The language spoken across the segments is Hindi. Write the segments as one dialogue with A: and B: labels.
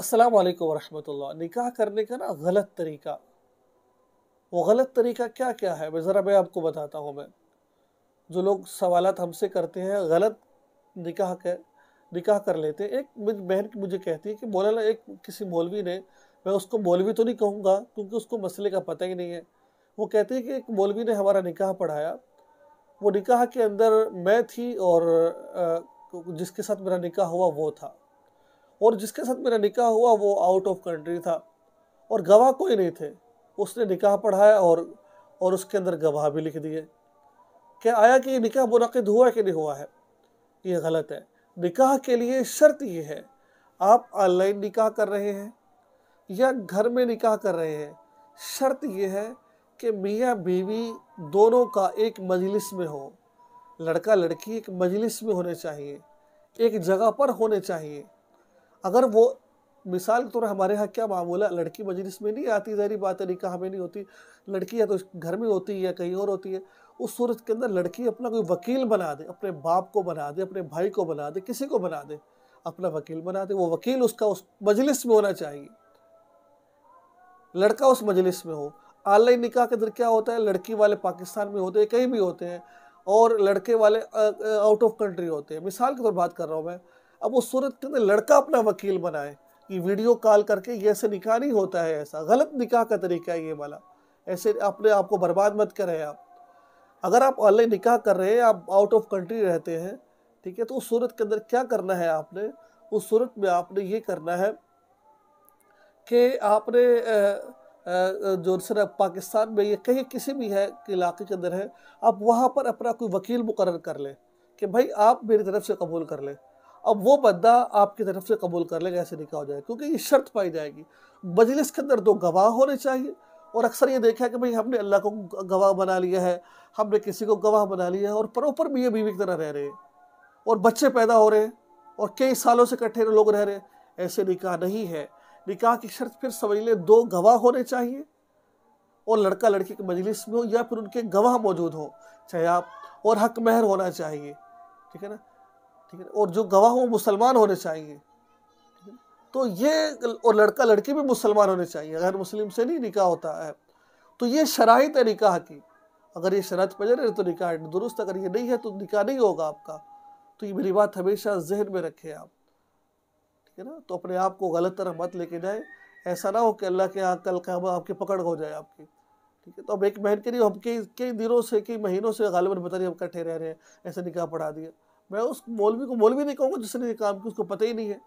A: अस्सलाम वालेकुम वरहमतुल्लाह निकाह करने का ना गलत तरीका वो गलत तरीका क्या क्या है मैं ज़रा मैं आपको बताता हूँ मैं जो लोग सवाल हमसे करते हैं गलत निकाह के निकाह कर लेते हैं एक मेरी बहन मुझे कहती है कि बोला ना एक किसी मौलवी ने मैं उसको मौलवी तो नहीं कहूँगा क्योंकि उसको मसले का पता ही नहीं है वो कहते हैं कि एक मौलवी ने हमारा निकाह पढ़ाया वो निकाह के अंदर मैं थी और जिसके साथ मेरा निकाह हुआ वो था और जिसके साथ मेरा निकाह हुआ वो आउट ऑफ कंट्री था और गवाह कोई नहीं थे उसने निकाह पढ़ाया और और उसके अंदर गवाह भी लिख दिए क्या आया कि ये निकाह मुनद हुआ कि नहीं हुआ है ये गलत है निकाह के लिए शर्त ये है आप ऑनलाइन निकाह कर रहे हैं या घर में निकाह कर रहे हैं शर्त यह है कि मियाँ बीवी दोनों का एक मजलिस में हो लड़का लड़की एक मजलिस में होने चाहिए एक जगह पर होने चाहिए अगर वो मिसाल के तौर हमारे यहाँ क्या मामूल है लड़की मजलिस में नहीं आती जहरी बात है निका में नहीं होती लड़की या तो घर में होती है या कहीं और होती है उस सूरत के अंदर लड़की अपना कोई वकील बना दे अपने बाप को बना दे अपने भाई को बना दे किसी को बना दे अपना वकील बना दे वो वकील उसका उस मजलिस में होना चाहिए लड़का उस मजलिस में हो ऑनलाइन निकाह के अंदर क्या होता है लड़की वाले पाकिस्तान में होते हैं कहीं भी होते हैं और लड़के वाले आउट ऑफ कंट्री होते हैं मिसाल के तौर पर बात कर रहा हूँ मैं अब वो सूरत के अंदर लड़का अपना वकील बनाए कि वीडियो कॉल करके ये ऐसे निकाह नहीं होता है ऐसा गलत निकाह का तरीका है ये वाला ऐसे अपने आप को बर्बाद मत करें आप अगर आप ऑनलाइन निकाह कर रहे हैं आप आउट ऑफ कंट्री रहते हैं ठीक है तो उस सूरत के अंदर क्या करना है आपने उस सूरत में आपने ये करना है कि आपने जो सर पाकिस्तान में ये कहीं किसी भी है इलाके के अंदर है आप वहाँ पर अपना कोई वकील मुकर कर लें कि भाई आप मेरी तरफ से कबूल कर लें अब वो बंदा आपकी तरफ से कबूल कर लेगा ऐसे निकाह हो जाएगा क्योंकि ये शर्त पाई जाएगी मजलिस के अंदर दो गवाह होने चाहिए और अक्सर ये देखा है कि भाई हमने अल्लाह को गवाह बना लिया है हमने किसी को गवाह बना लिया है और भी ये बीवी की तरह रह रहे हैं और बच्चे पैदा हो रहे हैं और कई सालों से इकट्ठे लोग रह रहे हैं ऐसे निकाह नहीं है निकाह की शर्त फिर समझ लें दो गवाह होने चाहिए और लड़का लड़की के मजलिस में हो या फिर उनके गवाह मौजूद हो चाहे आप और हक महर होना चाहिए ठीक है ना ठीक है और जो गवाह वो मुसलमान होने चाहिए तो ये और लड़का लड़की भी मुसलमान होने चाहिए अगर मुस्लिम से नहीं निकाह होता है तो ये शराइ है निकाह की अगर ये शरात पजर है तो निकाह दुरुस्त अगर ये नहीं है तो निकाह नहीं होगा आपका तो ये मेरी बात हमेशा जहन में रखें आप ठीक है ना तो अपने आप को गलत तरह मत लेके जाए ऐसा ना हो कि अल्लाह के यहाँ कल काम आपकी पकड़ हो जाए आपकी ठीक है तो अब एक बहन के लिए हम कई कई दिनों से कई महीनों से गालिबा बता रही हम इकट्ठे रह रहे हैं ऐसे निकाह पढ़ा दिया मैं उस मौलवी को मौलवी नहीं कहूँगा जिसने ये काम किया उसको पता ही नहीं है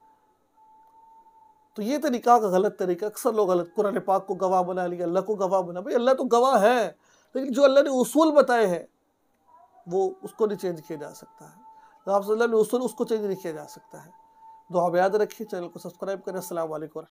A: तो ये तरीका का गलत तरीका अक्सर लोग गलत कुरान पाक को गवाह बना लिया अल्लाह को गवाह बना भाई अल्लाह तो गवाह है लेकिन जो अल्लाह ने उसूल बताए हैं वो उसको नहीं चेंज किया जा सकता है आप ने उसूल उसको चेंज नहीं किया जा सकता है आप याद रखिए चैनल को सब्सक्राइब करें असल